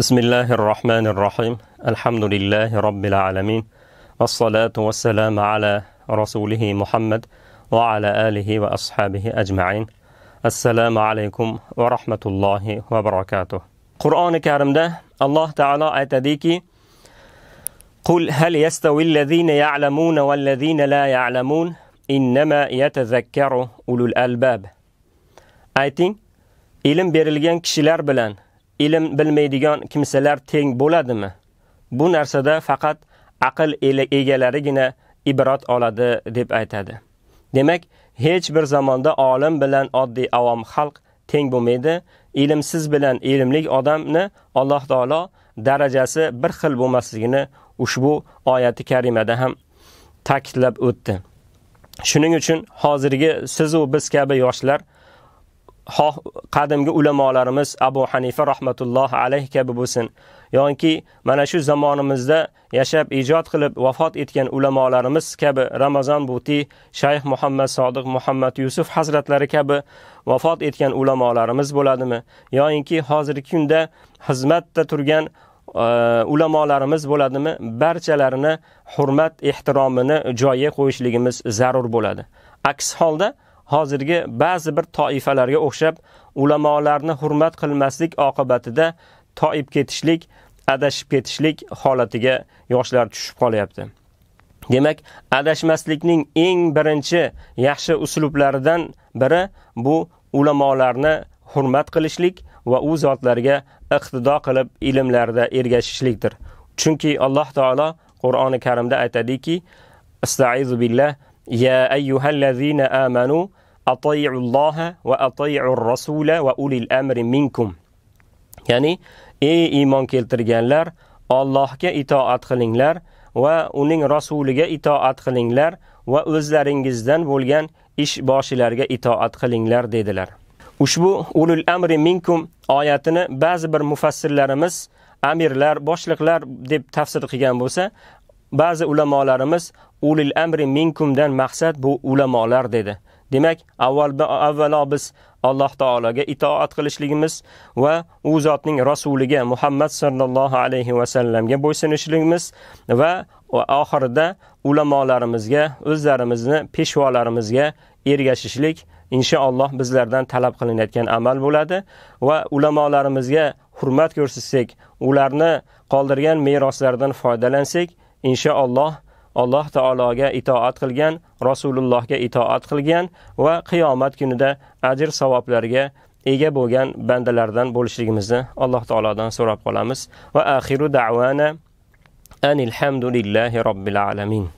بسم الله الرحمن الرحيم الحمد لله رب العالمين والصلاة والسلام على رسوله محمد وعلى آله وأصحابه أجمعين السلام عليكم ورحمة الله وبركاته قرآن ده الله تعالى أتديك قل هل يستوي الذين يعلمون والذين لا يعلمون إنما يتذكر أولو الألباب أيتين إلم berilgan kishilar بلان ilm bilmaydigan kimsalar teng bo'ladimi? Bu narsada faqat aql egalarigina ibrat oladi deb aytadi. Demak, hech bir zamonda olim bilan oddiy avom xalq teng bo'lmaydi. Ilmsiz bilan ilmlik odamni Alloh taolo darajasi bir xil bo'lmasligini ushbu oyati karimada ham ta'kidlab o'tdi. Shuning uchun hozirgi siz va biz kabi yoshlar xoh qadimgi ulamolarimiz Abu Hanifa rahmatullohi alayhi kabi bo'lsin yoki mana shu zamonimizda yashab ijod qilib vafot etgan ulamolarimiz kabi Ramazon Buti, Shayx Muhammad Sodiq Muhammad Yusuf hazratlari kabi vafot etgan ulamolarimiz bo'ladimi yoki hozirgi kunda xizmatda turgan e, ulamolarimiz bo'ladimi barchalarini hurmat ehtiromini joyiga qo'yishligimiz zarur bo'ladi aks holda hozirgi ba'zi bir toifalarga o'xshab ulamolarni hurmat qilmaslik oqibatida toib ketishlik, adashib ketishlik holatiga yoshlar tushib qolyapti. Demak, adashmaslikning eng birinchi yaxshi uslublaridan biri bu ulamolarni hurmat qilishlik va u zotlarga iqtido qilib ilmlarda ergashishlikdir. Chunki Alloh taolo Qur'oni Karimda aytadiki: "Astaizu billah ya ayyuhallazina amanu ati'u va ati'u Rasula va ulil amri minkum. Ya'ni ey iymon keltirganlar, Allohga itoat qilinglar va uning rasuliga itoat qilinglar va o'zlaringizdan bo'lgan ish boshilarga itoat qilinglar dedilar. Ushbu ulul amri minkum oyatini ba'zi bir mufassirlarimiz amirlar, boshliqlar deb tafsir qilgan bo'lsa, ba'zi ulamolarimiz ulul amri minkumdan maqsad bu ulamolar dedi. Demak, avval avvalo biz Alloh taolaga itoat qilishligimiz va u zotning rasuliga Muhammad sallallohu alayhi va sallamga bo'ysunishligimiz va oxirida ulamolarimizga, o'zlarimizni peshvolarimizga ergashishlik inshaalloh bizlardan talab qilinayotgan amal bo'ladi va ulamolarimizga hurmat ko'rsatsak, ularni qoldirgan meroslardan foydalansak, inshaalloh Alloh taologa itoat qilgan, Rasulullohga itoat qilgan va qiyomat kunida ajr savoblarga ega bo'lgan bandalardan bo'lishligimizni Alloh taolodan so'rab qolamiz. Va axiru da'vana anil hamdulillahi robbil alamin.